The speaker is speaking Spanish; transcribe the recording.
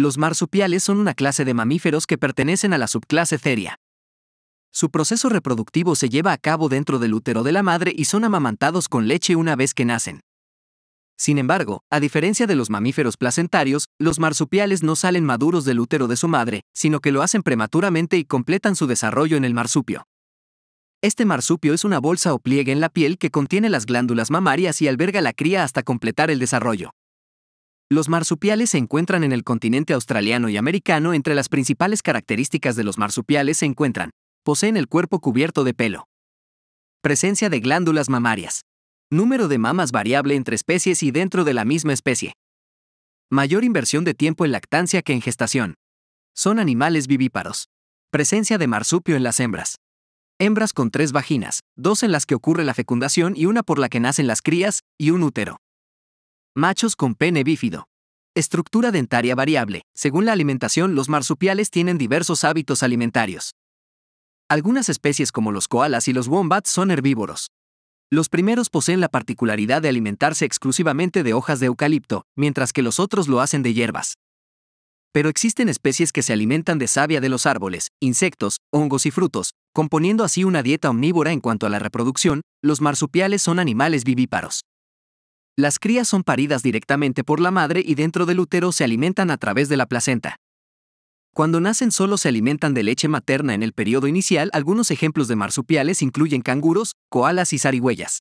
Los marsupiales son una clase de mamíferos que pertenecen a la subclase feria. Su proceso reproductivo se lleva a cabo dentro del útero de la madre y son amamantados con leche una vez que nacen. Sin embargo, a diferencia de los mamíferos placentarios, los marsupiales no salen maduros del útero de su madre, sino que lo hacen prematuramente y completan su desarrollo en el marsupio. Este marsupio es una bolsa o pliegue en la piel que contiene las glándulas mamarias y alberga la cría hasta completar el desarrollo. Los marsupiales se encuentran en el continente australiano y americano. Entre las principales características de los marsupiales se encuentran, poseen el cuerpo cubierto de pelo, presencia de glándulas mamarias, número de mamas variable entre especies y dentro de la misma especie, mayor inversión de tiempo en lactancia que en gestación, son animales vivíparos, presencia de marsupio en las hembras, hembras con tres vaginas, dos en las que ocurre la fecundación y una por la que nacen las crías, y un útero. Machos con pene bífido. Estructura dentaria variable. Según la alimentación, los marsupiales tienen diversos hábitos alimentarios. Algunas especies como los koalas y los wombats son herbívoros. Los primeros poseen la particularidad de alimentarse exclusivamente de hojas de eucalipto, mientras que los otros lo hacen de hierbas. Pero existen especies que se alimentan de savia de los árboles, insectos, hongos y frutos, componiendo así una dieta omnívora en cuanto a la reproducción, los marsupiales son animales vivíparos. Las crías son paridas directamente por la madre y dentro del útero se alimentan a través de la placenta. Cuando nacen solo se alimentan de leche materna en el periodo inicial. Algunos ejemplos de marsupiales incluyen canguros, koalas y zarigüeyas.